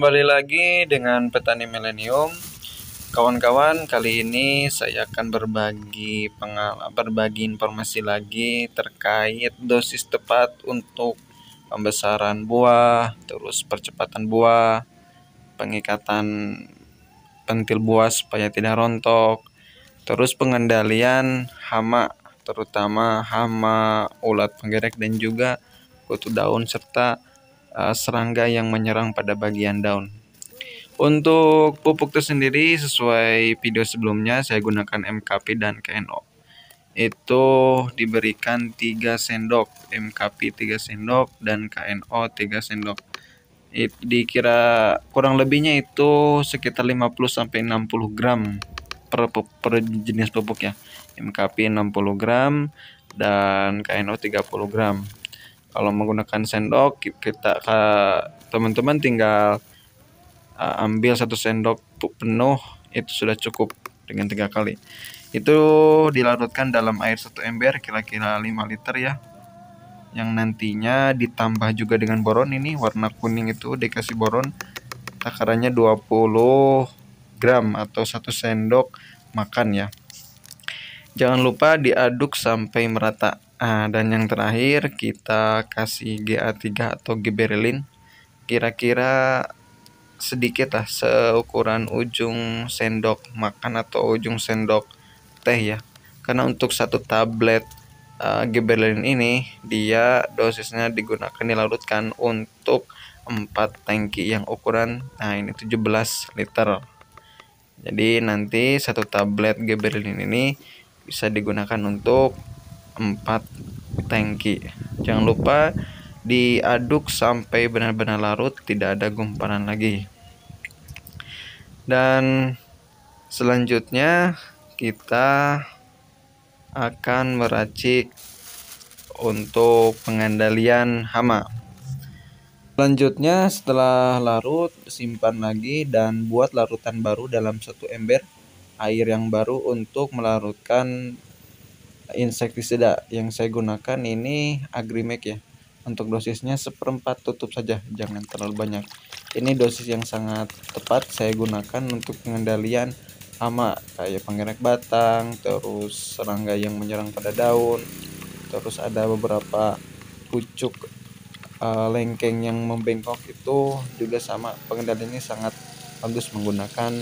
Kembali lagi dengan Petani Milenium. Kawan-kawan, kali ini saya akan berbagi pengalaman, berbagi informasi lagi terkait dosis tepat untuk pembesaran buah, terus percepatan buah, pengikatan pentil buah supaya tidak rontok, terus pengendalian hama, terutama hama ulat penggerek dan juga kutu daun serta uh, serangga yang menyerang pada bagian daun. Untuk pupuk itu sendiri sesuai video sebelumnya saya gunakan MKP dan KNO. Itu diberikan 3 sendok, MKP 3 sendok dan KNO 3 sendok. It, dikira kurang lebihnya itu sekitar 50 sampai 60 gram per, per jenis pupuk ya. MKP 60 gram dan KNO 30 gram kalau menggunakan sendok kita teman-teman tinggal uh, ambil satu sendok penuh itu sudah cukup dengan tiga kali itu dilarutkan dalam air satu ember kira-kira 5 liter ya yang nantinya ditambah juga dengan boron ini warna kuning itu dikasih boron takarannya 20 gram atau satu sendok makan ya jangan lupa diaduk sampai merata Nah, dan yang terakhir kita kasih GA3 atau Giberlin kira-kira sedikit lah seukuran ujung sendok makan atau ujung sendok teh ya karena untuk satu tablet uh, ah, Giberlin ini dia dosisnya digunakan dilarutkan untuk 4 tangki yang ukuran nah ini 17 liter jadi nanti satu tablet Giberlin ini bisa digunakan untuk 4 tangki. Jangan lupa diaduk sampai benar-benar larut, tidak ada gumpalan lagi. Dan selanjutnya kita akan meracik untuk pengendalian hama. Selanjutnya setelah larut simpan lagi dan buat larutan baru dalam satu ember air yang baru untuk melarutkan insektisida yang saya gunakan ini agrimek ya untuk dosisnya seperempat tutup saja jangan terlalu banyak ini dosis yang sangat tepat saya gunakan untuk pengendalian hama kayak penggerak batang terus serangga yang menyerang pada daun terus ada beberapa pucuk uh, lengkeng yang membengkok itu juga sama pengendaliannya sangat bagus menggunakan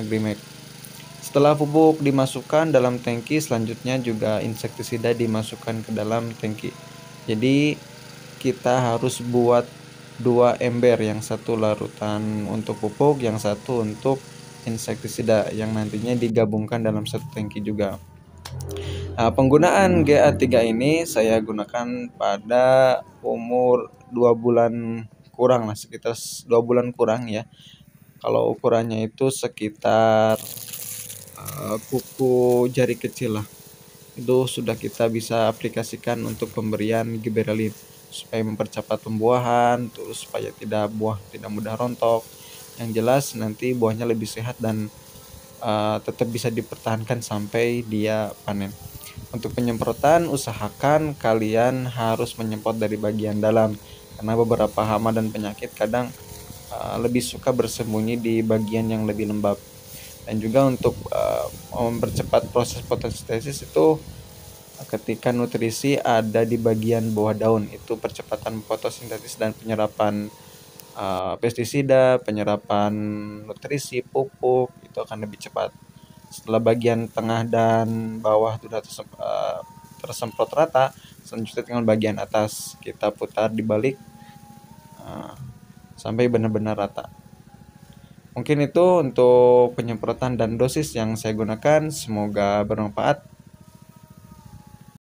agrimek setelah pupuk dimasukkan dalam tangki, selanjutnya juga insektisida dimasukkan ke dalam tangki. Jadi kita harus buat dua ember, yang satu larutan untuk pupuk, yang satu untuk insektisida yang nantinya digabungkan dalam satu tangki juga. Nah, penggunaan GA3 ini saya gunakan pada umur 2 bulan kurang lah, sekitar 2 bulan kurang ya. Kalau ukurannya itu sekitar Eh, kuku jari kecil lah itu sudah kita bisa aplikasikan untuk pemberian giberelin supaya mempercepat pembuahan terus supaya tidak buah tidak mudah rontok yang jelas nanti buahnya lebih sehat dan uh, tetap bisa dipertahankan sampai dia panen untuk penyemprotan usahakan kalian harus menyemprot dari bagian dalam karena beberapa hama dan penyakit kadang uh, lebih suka bersembunyi di bagian yang lebih lembab dan juga untuk uh, mempercepat proses fotosintesis itu ketika nutrisi ada di bagian bawah daun itu percepatan fotosintesis dan penyerapan uh, pestisida, penyerapan nutrisi, pupuk itu akan lebih cepat. Setelah bagian tengah dan bawah sudah eh, tersemprot, rata, selanjutnya tinggal bagian atas kita putar dibalik uh, sampai benar-benar rata. Mungkin itu untuk penyemprotan dan dosis yang saya gunakan. Semoga bermanfaat.